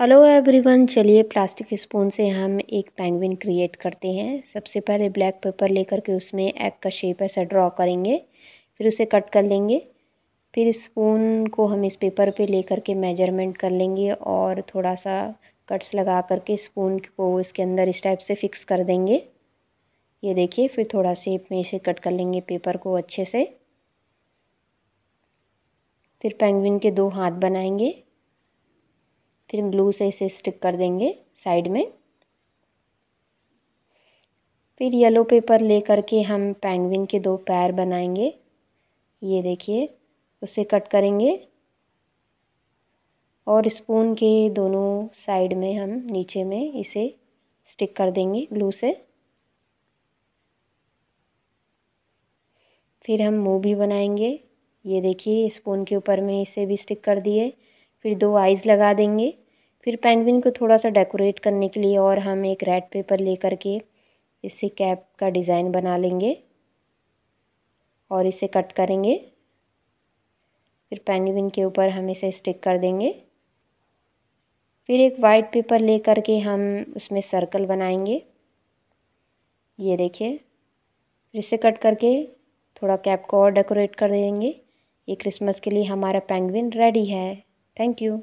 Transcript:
hello everyone चलिए plastic spoon से हम एक पेंगुइन क्रिएट करते हैं सबसे पहले ब्लैक पेपर लेकर के उसमें एग का शेप ऐसा ड्रॉ करेंगे फिर उसे कट कर लेंगे फिर स्पून को हम इस पेपर पे लेकर के मेजरमेंट कर लेंगे और थोड़ा सा कट्स लगा करके स्पून को इसके अंदर इस टाइप से फिक्स कर देंगे ये देखिए फिर थोड़ा शेप में इसे कट कर लेंगे पेपर को अच्छे से फिर पेंगुइन के दो हाथ बनाएंगे फिर ग्लू से इसे स्टिक कर देंगे साइड में फिर येलो पेपर ले करके हम पेंगविन के दो पैर बनाएंगे ये देखिए उसे कट करेंगे और स्पून के दोनों साइड में हम नीचे में इसे स्टिक कर देंगे ग्लू से फिर हम मुंह भी बनाएंगे ये देखिए स्पून के ऊपर में इसे भी स्टिक कर दिए फिर दो आइज़ लगा देंगे फिर पेंगविन को थोड़ा सा डेकोरेट करने के लिए और हम एक रेड पेपर लेकर के इससे कैप का डिज़ाइन बना लेंगे और इसे कट करेंगे फिर पेंगविन के ऊपर हम इसे स्टिक कर देंगे फिर एक वाइट पेपर लेकर के हम उसमें सर्कल बनाएंगे ये देखिए फिर इसे कट करके थोड़ा कैप को और डेकोरेट कर देंगे ये क्रिसमस के लिए हमारा पेंगविन रेडी है थैंक यू